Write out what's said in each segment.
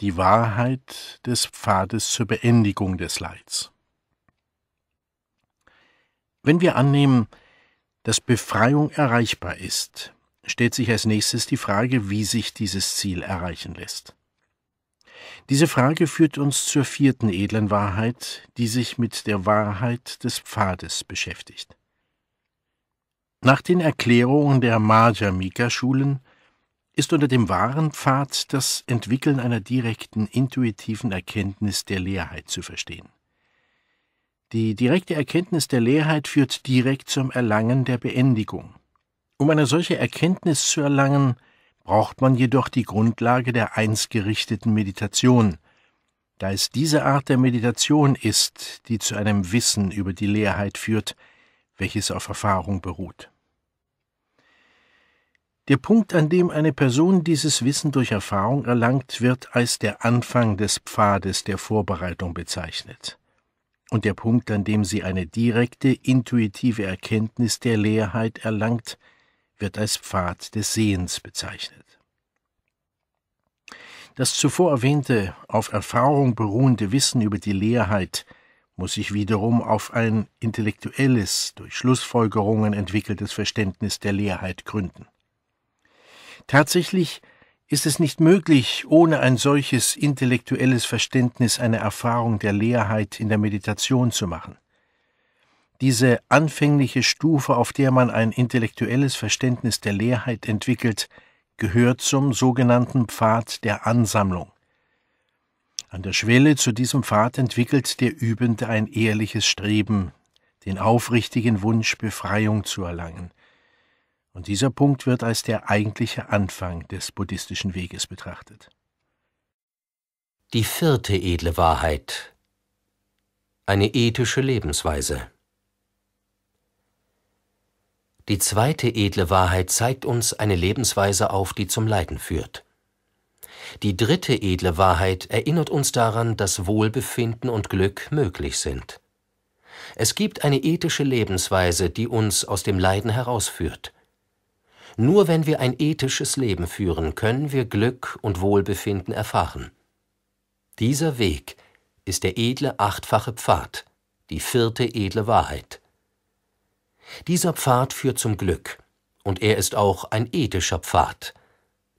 Die Wahrheit des Pfades zur Beendigung des Leids. Wenn wir annehmen, dass Befreiung erreichbar ist, stellt sich als nächstes die Frage, wie sich dieses Ziel erreichen lässt. Diese Frage führt uns zur vierten edlen Wahrheit, die sich mit der Wahrheit des Pfades beschäftigt. Nach den Erklärungen der Majamika-Schulen ist unter dem wahren Pfad das Entwickeln einer direkten, intuitiven Erkenntnis der Leerheit zu verstehen. Die direkte Erkenntnis der Leerheit führt direkt zum Erlangen der Beendigung. Um eine solche Erkenntnis zu erlangen, braucht man jedoch die Grundlage der einsgerichteten Meditation, da es diese Art der Meditation ist, die zu einem Wissen über die Leerheit führt, welches auf Erfahrung beruht. Der Punkt, an dem eine Person dieses Wissen durch Erfahrung erlangt, wird als der Anfang des Pfades der Vorbereitung bezeichnet. Und der Punkt, an dem sie eine direkte, intuitive Erkenntnis der Leerheit erlangt, wird als Pfad des Sehens bezeichnet. Das zuvor erwähnte, auf Erfahrung beruhende Wissen über die Leerheit muss sich wiederum auf ein intellektuelles, durch Schlussfolgerungen entwickeltes Verständnis der Leerheit gründen. Tatsächlich ist es nicht möglich, ohne ein solches intellektuelles Verständnis eine Erfahrung der Leerheit in der Meditation zu machen. Diese anfängliche Stufe, auf der man ein intellektuelles Verständnis der Leerheit entwickelt, gehört zum sogenannten Pfad der Ansammlung. An der Schwelle zu diesem Pfad entwickelt der Übende ein ehrliches Streben, den aufrichtigen Wunsch, Befreiung zu erlangen, und dieser Punkt wird als der eigentliche Anfang des buddhistischen Weges betrachtet. Die vierte edle Wahrheit. Eine ethische Lebensweise. Die zweite edle Wahrheit zeigt uns eine Lebensweise auf, die zum Leiden führt. Die dritte edle Wahrheit erinnert uns daran, dass Wohlbefinden und Glück möglich sind. Es gibt eine ethische Lebensweise, die uns aus dem Leiden herausführt nur wenn wir ein ethisches Leben führen, können wir Glück und Wohlbefinden erfahren. Dieser Weg ist der edle achtfache Pfad, die vierte edle Wahrheit. Dieser Pfad führt zum Glück, und er ist auch ein ethischer Pfad.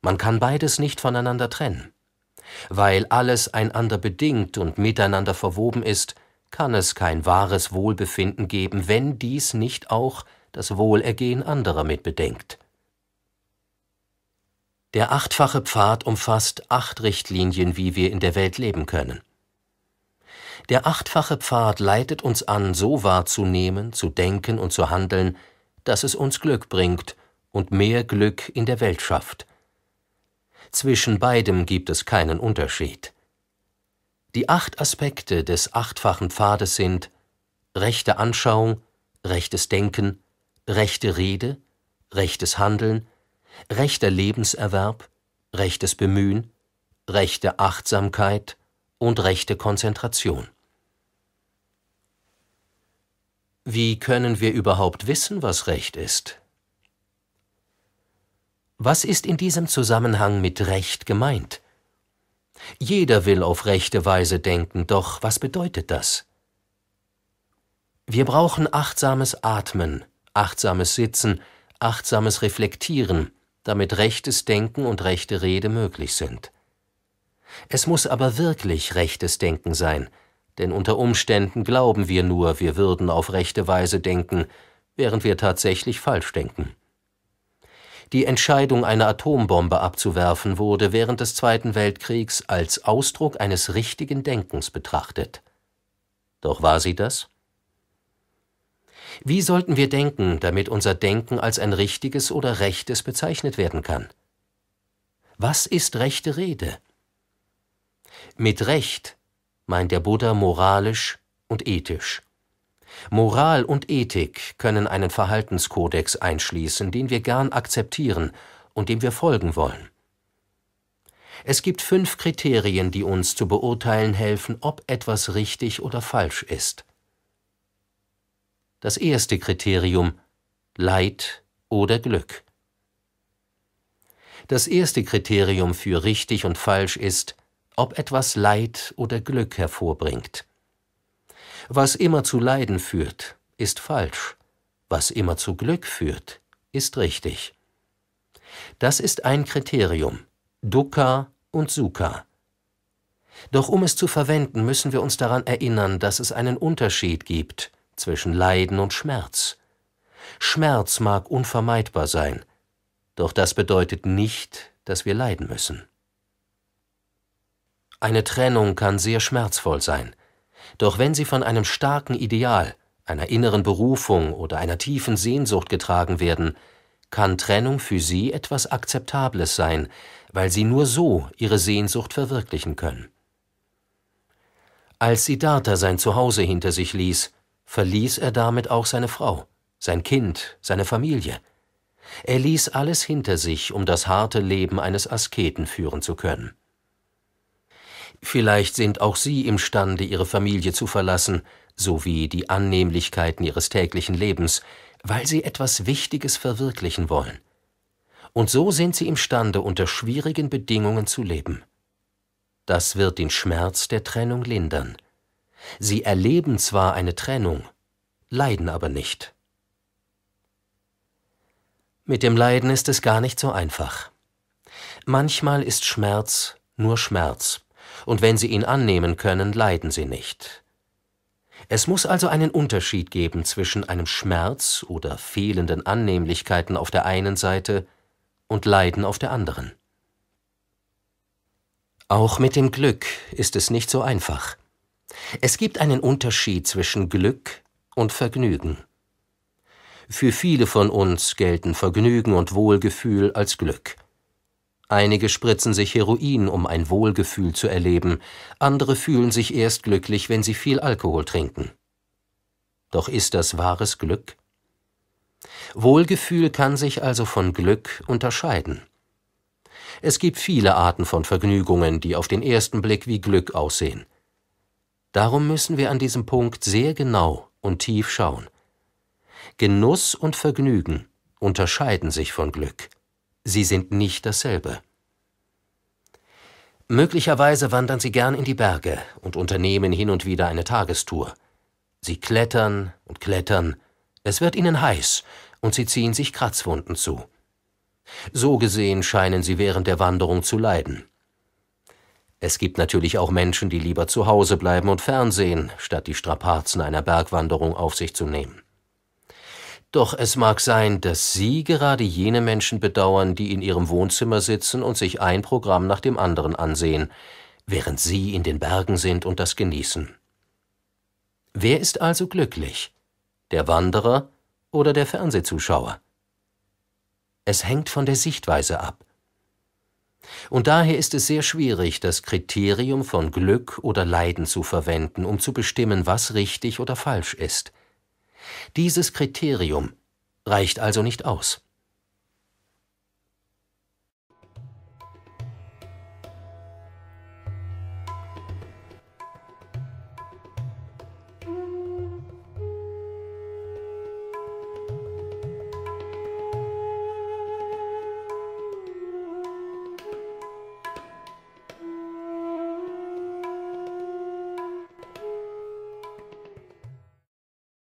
Man kann beides nicht voneinander trennen. Weil alles einander bedingt und miteinander verwoben ist, kann es kein wahres Wohlbefinden geben, wenn dies nicht auch das Wohlergehen anderer mit bedenkt. Der achtfache Pfad umfasst acht Richtlinien, wie wir in der Welt leben können. Der achtfache Pfad leitet uns an, so wahrzunehmen, zu denken und zu handeln, dass es uns Glück bringt und mehr Glück in der Welt schafft. Zwischen beidem gibt es keinen Unterschied. Die acht Aspekte des achtfachen Pfades sind rechte Anschauung, rechtes Denken, rechte Rede, rechtes Handeln, rechter Lebenserwerb, rechtes Bemühen, rechte Achtsamkeit und rechte Konzentration. Wie können wir überhaupt wissen, was Recht ist? Was ist in diesem Zusammenhang mit Recht gemeint? Jeder will auf rechte Weise denken, doch was bedeutet das? Wir brauchen achtsames Atmen, achtsames Sitzen, achtsames Reflektieren, damit rechtes Denken und rechte Rede möglich sind. Es muss aber wirklich rechtes Denken sein, denn unter Umständen glauben wir nur, wir würden auf rechte Weise denken, während wir tatsächlich falsch denken. Die Entscheidung, eine Atombombe abzuwerfen, wurde während des Zweiten Weltkriegs als Ausdruck eines richtigen Denkens betrachtet. Doch war sie das? Wie sollten wir denken, damit unser Denken als ein richtiges oder rechtes bezeichnet werden kann? Was ist rechte Rede? Mit Recht meint der Buddha moralisch und ethisch. Moral und Ethik können einen Verhaltenskodex einschließen, den wir gern akzeptieren und dem wir folgen wollen. Es gibt fünf Kriterien, die uns zu beurteilen helfen, ob etwas richtig oder falsch ist das erste Kriterium Leid oder Glück. Das erste Kriterium für richtig und falsch ist, ob etwas Leid oder Glück hervorbringt. Was immer zu Leiden führt, ist falsch, was immer zu Glück führt, ist richtig. Das ist ein Kriterium, Dukkha und Sukha. Doch um es zu verwenden, müssen wir uns daran erinnern, dass es einen Unterschied gibt zwischen Leiden und Schmerz. Schmerz mag unvermeidbar sein, doch das bedeutet nicht, dass wir leiden müssen. Eine Trennung kann sehr schmerzvoll sein, doch wenn sie von einem starken Ideal, einer inneren Berufung oder einer tiefen Sehnsucht getragen werden, kann Trennung für sie etwas Akzeptables sein, weil sie nur so ihre Sehnsucht verwirklichen können. Als Siddhartha sein Zuhause hinter sich ließ, verließ er damit auch seine Frau, sein Kind, seine Familie. Er ließ alles hinter sich, um das harte Leben eines Asketen führen zu können. Vielleicht sind auch Sie imstande, Ihre Familie zu verlassen, sowie die Annehmlichkeiten Ihres täglichen Lebens, weil Sie etwas Wichtiges verwirklichen wollen. Und so sind Sie imstande, unter schwierigen Bedingungen zu leben. Das wird den Schmerz der Trennung lindern – Sie erleben zwar eine Trennung, leiden aber nicht. Mit dem Leiden ist es gar nicht so einfach. Manchmal ist Schmerz nur Schmerz, und wenn Sie ihn annehmen können, leiden Sie nicht. Es muss also einen Unterschied geben zwischen einem Schmerz oder fehlenden Annehmlichkeiten auf der einen Seite und Leiden auf der anderen. Auch mit dem Glück ist es nicht so einfach. Es gibt einen Unterschied zwischen Glück und Vergnügen. Für viele von uns gelten Vergnügen und Wohlgefühl als Glück. Einige spritzen sich Heroin, um ein Wohlgefühl zu erleben, andere fühlen sich erst glücklich, wenn sie viel Alkohol trinken. Doch ist das wahres Glück? Wohlgefühl kann sich also von Glück unterscheiden. Es gibt viele Arten von Vergnügungen, die auf den ersten Blick wie Glück aussehen. Darum müssen wir an diesem Punkt sehr genau und tief schauen. Genuss und Vergnügen unterscheiden sich von Glück. Sie sind nicht dasselbe. Möglicherweise wandern sie gern in die Berge und unternehmen hin und wieder eine Tagestour. Sie klettern und klettern, es wird ihnen heiß und sie ziehen sich Kratzwunden zu. So gesehen scheinen sie während der Wanderung zu leiden. Es gibt natürlich auch Menschen, die lieber zu Hause bleiben und fernsehen, statt die Strapazen einer Bergwanderung auf sich zu nehmen. Doch es mag sein, dass Sie gerade jene Menschen bedauern, die in Ihrem Wohnzimmer sitzen und sich ein Programm nach dem anderen ansehen, während Sie in den Bergen sind und das genießen. Wer ist also glücklich? Der Wanderer oder der Fernsehzuschauer? Es hängt von der Sichtweise ab und daher ist es sehr schwierig, das Kriterium von Glück oder Leiden zu verwenden, um zu bestimmen, was richtig oder falsch ist. Dieses Kriterium reicht also nicht aus.